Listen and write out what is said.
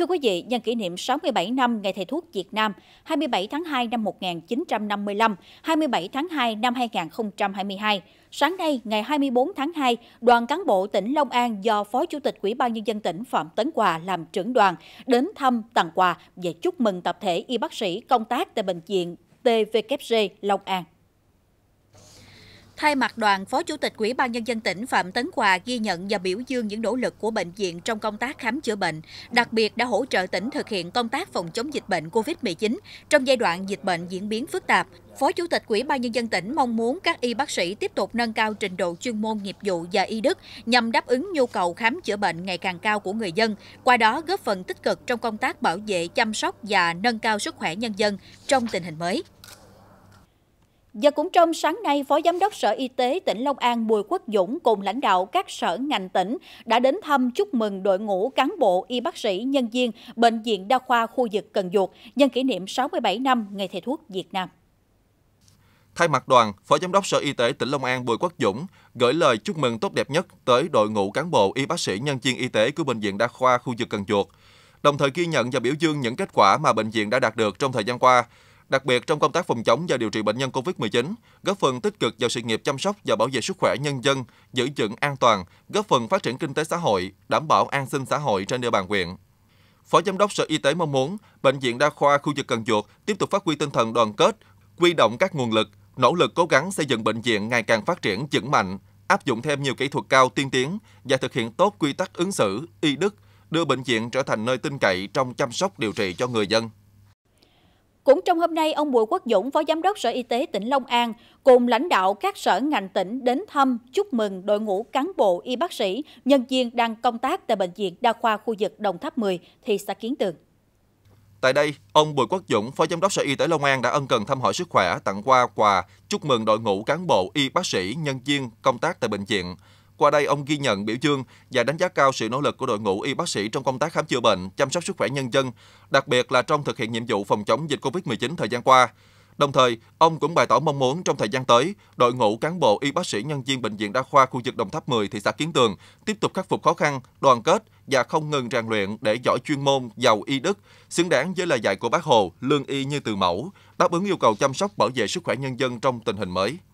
Thưa quý vị, nhân kỷ niệm 67 năm Ngày Thầy Thuốc Việt Nam, 27 tháng 2 năm 1955, 27 tháng 2 năm 2022, sáng nay ngày 24 tháng 2, đoàn cán bộ tỉnh Long An do Phó Chủ tịch Ủy ban Nhân dân tỉnh Phạm Tấn Hòa làm trưởng đoàn đến thăm, tặng quà và chúc mừng tập thể y bác sĩ công tác tại Bệnh viện TVKG Long An. Thay mặt đoàn, Phó Chủ tịch Ủy ban Nhân dân tỉnh Phạm Tấn Hòa ghi nhận và biểu dương những nỗ lực của bệnh viện trong công tác khám chữa bệnh, đặc biệt đã hỗ trợ tỉnh thực hiện công tác phòng chống dịch bệnh COVID-19 trong giai đoạn dịch bệnh diễn biến phức tạp. Phó Chủ tịch Ủy ban Nhân dân tỉnh mong muốn các y bác sĩ tiếp tục nâng cao trình độ chuyên môn nghiệp vụ và y đức nhằm đáp ứng nhu cầu khám chữa bệnh ngày càng cao của người dân, qua đó góp phần tích cực trong công tác bảo vệ, chăm sóc và nâng cao sức khỏe nhân dân trong tình hình mới. Và cũng trong sáng nay, Phó Giám đốc Sở Y tế tỉnh Long An Bùi Quốc Dũng cùng lãnh đạo các sở ngành tỉnh đã đến thăm chúc mừng đội ngũ cán bộ y bác sĩ nhân viên Bệnh viện Đa khoa khu vực Cần Duộc nhân kỷ niệm 67 năm Ngày Thầy thuốc Việt Nam. Thay mặt đoàn, Phó Giám đốc Sở Y tế tỉnh Long An Bùi Quốc Dũng gửi lời chúc mừng tốt đẹp nhất tới đội ngũ cán bộ y bác sĩ nhân viên y tế của Bệnh viện Đa khoa khu vực Cần Duộc, đồng thời ghi nhận và biểu dương những kết quả mà bệnh viện đã đạt được trong thời gian qua – đặc biệt trong công tác phòng chống và điều trị bệnh nhân COVID-19, góp phần tích cực vào sự nghiệp chăm sóc và bảo vệ sức khỏe nhân dân, giữ vững an toàn, góp phần phát triển kinh tế xã hội, đảm bảo an sinh xã hội trên địa bàn huyện. Phó Giám đốc Sở Y tế mong muốn Bệnh viện Đa khoa khu vực Cần Duộc tiếp tục phát huy tinh thần đoàn kết, quy động các nguồn lực, nỗ lực cố gắng xây dựng bệnh viện ngày càng phát triển vững mạnh, áp dụng thêm nhiều kỹ thuật cao tiên tiến và thực hiện tốt quy tắc ứng xử, y đức, đưa bệnh viện trở thành nơi tin cậy trong chăm sóc điều trị cho người dân. Cũng trong hôm nay, ông Bùi Quốc Dũng, Phó Giám đốc Sở Y tế tỉnh Long An, cùng lãnh đạo các sở ngành tỉnh đến thăm, chúc mừng đội ngũ cán bộ y bác sĩ, nhân viên đang công tác tại Bệnh viện Đa khoa khu vực Đồng Tháp 10, thị xã Kiến Tường. Tại đây, ông Bùi Quốc Dũng, Phó Giám đốc Sở Y tế Long An đã ân cần thăm hỏi sức khỏe, tặng qua quà, chúc mừng đội ngũ cán bộ y bác sĩ, nhân viên công tác tại bệnh viện. Qua đây, ông ghi nhận, biểu dương và đánh giá cao sự nỗ lực của đội ngũ y bác sĩ trong công tác khám chữa bệnh, chăm sóc sức khỏe nhân dân, đặc biệt là trong thực hiện nhiệm vụ phòng chống dịch COVID-19 thời gian qua. Đồng thời, ông cũng bày tỏ mong muốn trong thời gian tới, đội ngũ cán bộ y bác sĩ nhân viên Bệnh viện Đa khoa khu vực Đồng Tháp 10, thị xã Kiến Tường tiếp tục khắc phục khó khăn, đoàn kết và không ngừng rèn luyện để giỏi chuyên môn, giàu y đức, xứng đáng với lời dạy của bác Hồ, lương y như từ mẫu, đáp ứng yêu cầu chăm sóc bảo vệ sức khỏe nhân dân trong tình hình mới.